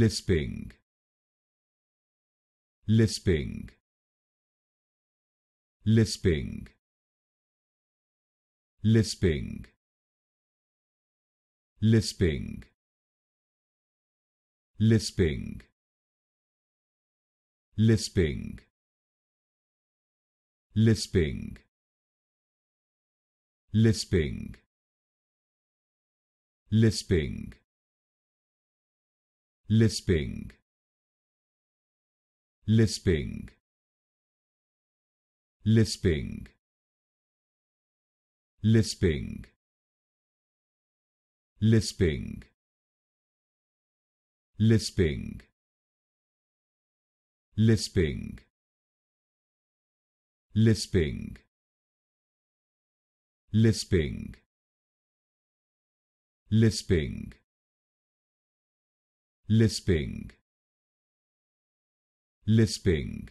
lisping lisping lisping lisping lisping lisping lisping lisping lisping lisping lisping lisping lisping lisping lisping lisping lisping lisping lisping lisping lisping lisping